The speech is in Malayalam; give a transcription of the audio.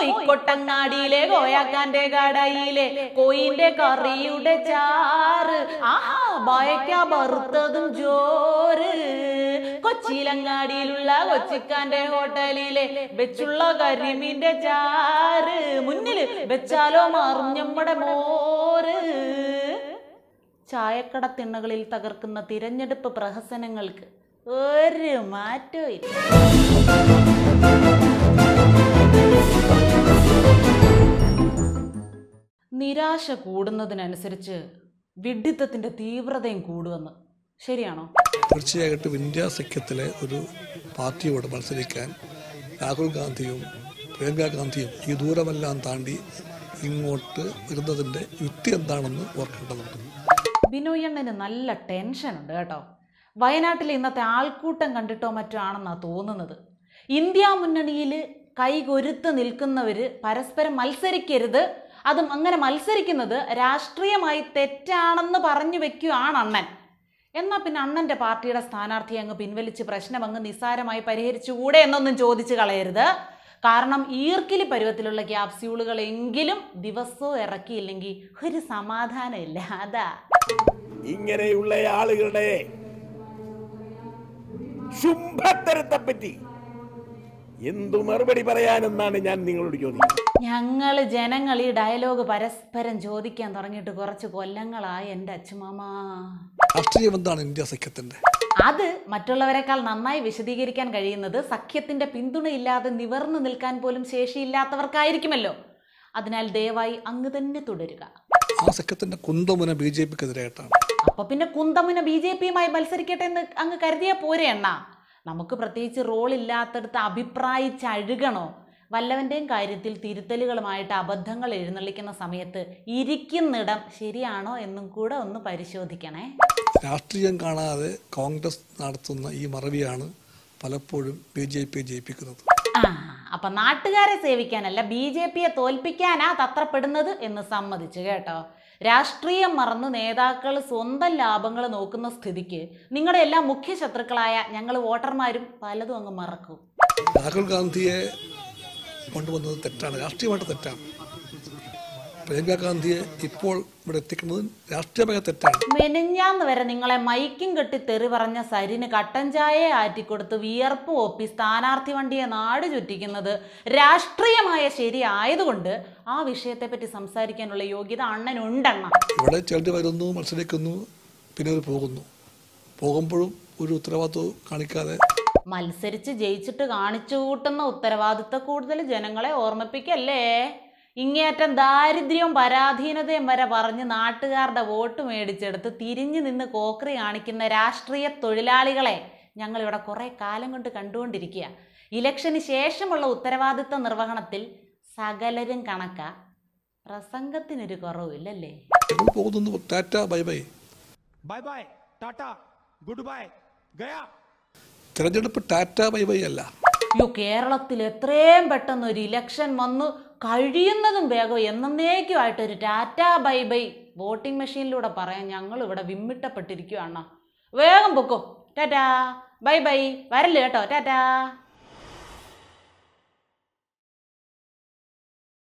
കോയി കൊട്ടങ്ങാടിയിലെ കോയാക്കാന്റെ കടയിലെ കോയിന്റെ കറിയുടെ ചാറ് ആഹാ ബായക്ക വറുത്തതും ജോറ് കൊച്ചിയിലങ്ങാടിയിലുള്ള കൊച്ചിക്കാന്റെ ഹോട്ടലിലെ വെച്ചുള്ള കരിമീന്റെ ചാറ് മുന്നിൽ വെച്ചാലോ മറിഞ്ഞമ്മടെ മോറ് ചായക്കട തിണ്ണകളിൽ തകർക്കുന്ന തിരഞ്ഞെടുപ്പ് പ്രഹസനങ്ങൾക്ക് ഒരു മാറ്റവും നിരാശ കൂടുന്നതിനനുസരിച്ച് വിഡിത്തത്തിന്റെ തീവ്രതയും കൂടുവെന്ന് ശരിയാണോ തീർച്ചയായിട്ടും ഇന്ത്യ സഖ്യത്തിലെ ഒരു പാർട്ടിയോട് മത്സരിക്കാൻ രാഹുൽ ഗാന്ധിയും പ്രിയങ്ക ഗാന്ധിയും ഈ ദൂരമെല്ലാം താണ്ടി ഇങ്ങോട്ട് വരുന്നതിന്റെ യുക്തി എന്താണെന്ന് ഓർക്കേണ്ടതുണ്ട് ബിനോയ് അണ്ണന് നല്ല ഉണ്ട് കേട്ടോ വയനാട്ടിലെ ഇന്നത്തെ ആൾക്കൂട്ടം കണ്ടിട്ടോ മറ്റോ ആണെന്നാ തോന്നുന്നത് ഇന്ത്യ മുന്നണിയിൽ കൈകൊരുത്ത് നിൽക്കുന്നവർ പരസ്പരം മത്സരിക്കരുത് അതും അങ്ങനെ മത്സരിക്കുന്നത് രാഷ്ട്രീയമായി തെറ്റാണെന്ന് പറഞ്ഞു വെക്കുകയാണ് അണ്ണൻ എന്നാൽ പിന്നെ അണ്ണൻ്റെ പാർട്ടിയുടെ സ്ഥാനാർത്ഥി അങ്ങ് പിൻവലിച്ച് പ്രശ്നം അങ്ങ് നിസ്സാരമായി പരിഹരിച്ചുകൂടെ എന്നൊന്നും ചോദിച്ചു കളയരുത് കാരണം ഈർക്കിലി പരുവത്തിലുള്ള ക്യാപ്സ്യൂളുകളെങ്കിലും ദിവസവും ഇറക്കിയില്ലെങ്കിൽ ഒരു സമാധാനമില്ല അതാ ഇങ്ങനെയുള്ള ആളുകളുടെ ശുംഭത്തരത്തെ പറ്റി എന്തു മറുപടി പറയാനെന്നാണ് ഞാൻ നിങ്ങളോട് ചോദിക്കുന്നത് ഞങ്ങൾ ജനങ്ങൾ ഈ ഡയലോഗ് പരസ്പരം ചോദിക്കാൻ തുടങ്ങിയിട്ട് കുറച്ച് കൊല്ലങ്ങളായി എന്റെ അച്ഛമാമ ഇന്ത്യ സഖ്യത്തിന്റെ അത് മറ്റുള്ളവരെക്കാൾ നന്നായി വിശദീകരിക്കാൻ കഴിയുന്നത് സഖ്യത്തിന്റെ പിന്തുണയില്ലാതെ നിവർന്നു നിൽക്കാൻ പോലും ശേഷിയില്ലാത്തവർക്കായിരിക്കുമല്ലോ അതിനാൽ ദയവായി അങ്ങ് തന്നെ തുടരുക സഖ്യത്തിന്റെ കുന്തമുന ബി ജെ പിക്കെതിരായിട്ടാണ് അപ്പൊ പിന്നെ കുന്തമുന ബി ജെ പിയുമായി മത്സരിക്കട്ടെ എന്ന് അങ്ങ് കരുതിയാ പോരെ എണ്ണ നമുക്ക് പ്രത്യേകിച്ച് റോൾ ഇല്ലാത്തടത്ത് അഭിപ്രായിച്ചഴുകണോ വല്ലവൻ്റെയും കാര്യത്തിൽ തിരുത്തലുകളുമായിട്ട് അബദ്ധങ്ങൾ എഴുന്നള്ളിക്കുന്ന സമയത്ത് ഇരിക്കുന്നിടം ശരിയാണോ എന്നും കൂടെ ഒന്ന് പരിശോധിക്കണേ രാഷ്ട്രീയം കാണാതെ കോൺഗ്രസ് നടത്തുന്ന ഈ മറവിയാണ് പലപ്പോഴും ബി ജെ പി ജയിപ്പിക്കുന്നത് അപ്പൊ നാട്ടുകാരെ സേവിക്കാനല്ല ബി ജെ പിയെ തോൽപ്പിക്കാനാ തത്രപ്പെടുന്നത് എന്ന് സമ്മതിച്ചു കേട്ടോ രാഷ്ട്രീയം മറന്ന് നേതാക്കൾ സ്വന്തം ലാഭങ്ങൾ നോക്കുന്ന സ്ഥിതിക്ക് നിങ്ങളുടെ എല്ലാ മുഖ്യ ശത്രുക്കളായ ഞങ്ങൾ വോട്ടർമാരും പലതും അങ്ങ് മറക്കും രാഹുൽ ഗാന്ധിയെ കൊണ്ടുവന്നത് തെറ്റാണ് രാഷ്ട്രീയമായിട്ട് തെറ്റാണ് പ്രിയങ്ക ഗാന്ധിയെ ഇപ്പോൾ ഇവിടെ എത്തിക്കുന്നത് രാഷ്ട്രീയമായ തെറ്റാണ് മെനഞ്ഞാന്ന് വരെ നിങ്ങളെ മൈക്കും കെട്ടി തെറി പറഞ്ഞ സരിന് കട്ടഞ്ചായെ ആറ്റിക്കൊടുത്ത് വിയർപ്പ് ഒപ്പി സ്ഥാനാർത്ഥി വണ്ടിയെ നാട് ചുറ്റിക്കുന്നത് രാഷ്ട്രീയമായ ശരിയായതുകൊണ്ട് ആ വിഷയത്തെ പറ്റി സംസാരിക്കാനുള്ള യോഗ്യത അണ്ണനുണ്ടെണ്ണ ഇവിടെ ചേട്ടി വരുന്നു മത്സരിക്കുന്നു പിന്നെ അവർ പോകുന്നു പോകുമ്പോഴും ഒരു ഉത്തരവാദിത്വം കാണിക്കാതെ മത്സരിച്ച് ജയിച്ചിട്ട് കാണിച്ചു കൂട്ടുന്ന ഉത്തരവാദിത്ത കൂടുതൽ ജനങ്ങളെ ഓർമ്മിപ്പിക്കല്ലേ ഇങ്ങേയറ്റം ദാരിദ്ര്യവും പരാധീനതയും വരെ പറഞ്ഞ് നാട്ടുകാരുടെ വോട്ട് മേടിച്ചെടുത്ത് തിരിഞ്ഞു നിന്ന് കോക്രി കാണിക്കുന്ന രാഷ്ട്രീയ തൊഴിലാളികളെ ഞങ്ങളിവിടെ കുറേ കാലം കൊണ്ട് കണ്ടുകൊണ്ടിരിക്കുക ഇലക്ഷന് ശേഷമുള്ള ഉത്തരവാദിത്ത നിർവഹണത്തിൽ സകലരും കണക്ക പ്രസംഗത്തിനൊരു കുറവില്ലല്ലേ tata bye bye bye bye tata good bye ഗയാ തെരഞ്ഞെടുപ്പ് ടാറ്റ ബൈ ബൈ അല്ല യു കേരളത്തിൽ എത്രയും പെട്ടെന്ന് ഒരു ഇലക്ഷൻ വന്ന് കഴിയുന്നതും വേഗം എന്നേക്കുമായിട്ട് ഒരു ടാറ്റ ബൈ ബൈ വോട്ടിംഗ് മെഷീനിലൂടെ പറയാൻ ഞങ്ങൾ ഇവിടെ വിമ്മിട്ടപ്പെട്ടിരിക്കുകയാണ് വേഗം പൊക്കോ ടാറ്റാ ബൈ ബൈ വരല്ലേ കേട്ടോ ടാറ്റാ